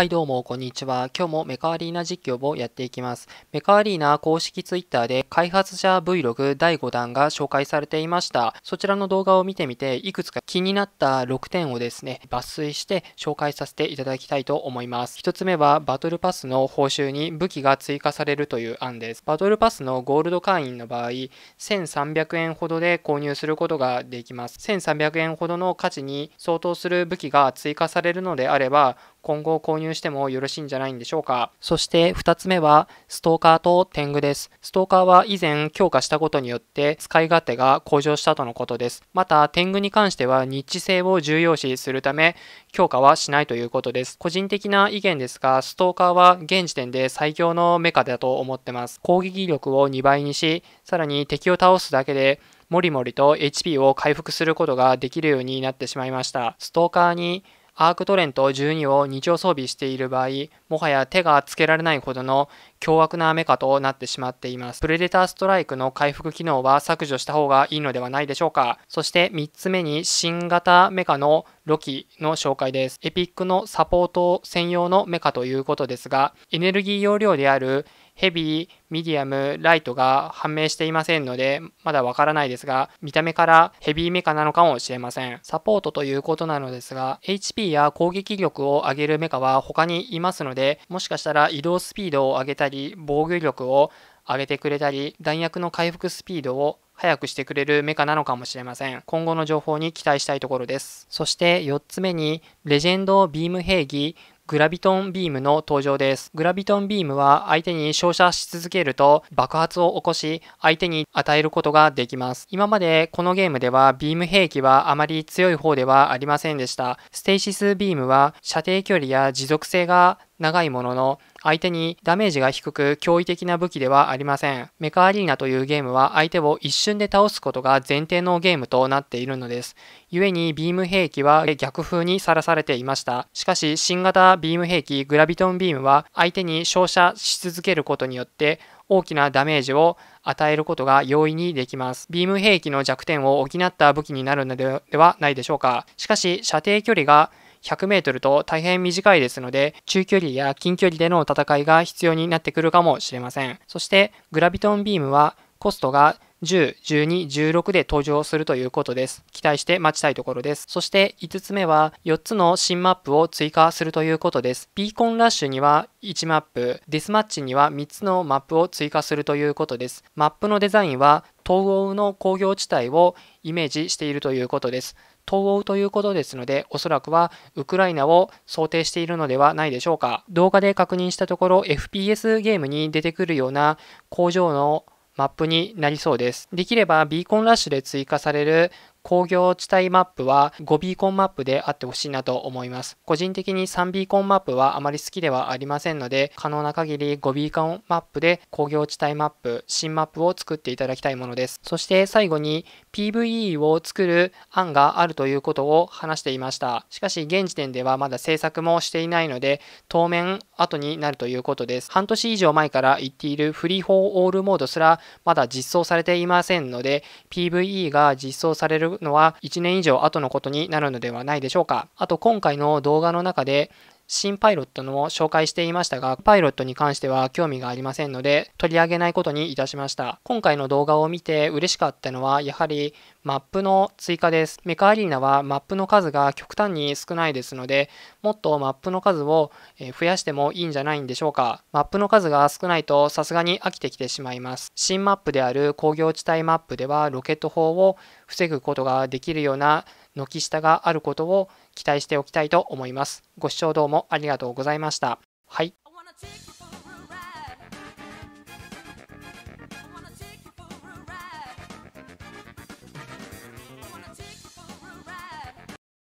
はいどうも、こんにちは。今日もメカアリーナ実況をやっていきます。メカアリーナ公式 Twitter で開発者 Vlog 第5弾が紹介されていました。そちらの動画を見てみて、いくつか気になった6点をですね、抜粋して紹介させていただきたいと思います。1つ目は、バトルパスの報酬に武器が追加されるという案です。バトルパスのゴールド会員の場合、1300円ほどで購入することができます。1300円ほどの価値に相当する武器が追加されるのであれば、今後購入入してもよろしいんじゃないんでしょうか。そして2つ目は、ストーカーと天狗です。ストーカーは以前強化したことによって使い勝手が向上したとのことです。また、天狗に関しては日知性を重要視するため、強化はしないということです。個人的な意見ですが、ストーカーは現時点で最強のメカだと思ってます。攻撃力を2倍にし、さらに敵を倒すだけで、もりもりと HP を回復することができるようになってしまいました。ストーカーにアークトレント12を2丁装備している場合、もはや手がつけられないほどの凶悪なメカとなってしまっています。プレデターストライクの回復機能は削除した方がいいのではないでしょうか。そして3つ目に新型メカのロキの紹介です。エピックのサポート専用のメカということですが、エネルギー容量であるヘビー、ミディアム、ライトが判明していませんので、まだわからないですが、見た目からヘビーメカなのかもしれません。サポートということなのですが、HP や攻撃力を上げるメカは他にいますので、もしかしたら移動スピードを上げたり、防御力を上げてくれたり、弾薬の回復スピードを速くしてくれるメカなのかもしれません。今後の情報に期待したいところです。そして4つ目に、レジェンドビーム兵器グラビトンビームの登場です。グラビトンビームは相手に照射し続けると爆発を起こし、相手に与えることができます。今までこのゲームではビーム兵器はあまり強い方ではありませんでした。ステイシスビームは射程距離や持続性が長いものの、相手にダメージが低く驚異的な武器ではありません。メカアリーナというゲームは相手を一瞬で倒すことが前提のゲームとなっているのです。故にビーム兵器は逆風にさらされていました。しかし新型ビーム兵器グラビトンビームは相手に照射し続けることによって大きなダメージを与えることが容易にできます。ビーム兵器の弱点を補った武器になるのではないでしょうか。しかし射程距離が 100m と大変短いですので、中距離や近距離での戦いが必要になってくるかもしれません。そしてグラビトンビームはコストが10、12、16で登場するということです。期待して待ちたいところです。そして5つ目は4つの新マップを追加するということです。ビーコンラッシュには1マップ、ディスマッチには3つのマップを追加するということです。マップのデザインは東欧の工業地帯をイメージしているということです。東欧ということですので、おそらくはウクライナを想定しているのではないでしょうか。動画で確認したところ、FPS ゲームに出てくるような工場のマップになりそうです。できればビーコンラッシュで追加される工業地帯マップは5ーコンマップであってほしいなと思います。個人的に3ビーコンマップはあまり好きではありませんので、可能な限り5ビーコンマップで工業地帯マップ、新マップを作っていただきたいものです。そして最後に PVE を作る案があるということを話していました。しかし現時点ではまだ制作もしていないので、当面後になるということです。半年以上前から言っているフリーフォーオールモードすらまだ実装されていませんので、PVE が実装されるるのは1年以上後のことになるのではないでしょうか。あと今回の動画の中で新パイロットの紹介していましたが、パイロットに関しては興味がありませんので、取り上げないことにいたしました。今回の動画を見て嬉しかったのは、やはりマップの追加です。メカアリーナはマップの数が極端に少ないですので、もっとマップの数を増やしてもいいんじゃないんでしょうか。マップの数が少ないとさすがに飽きてきてしまいます。新マップである工業地帯マップではロケット砲を防ぐことができるような軒下があることを期待しておきたいと思います。ご視聴どうもありがとうございました。はい。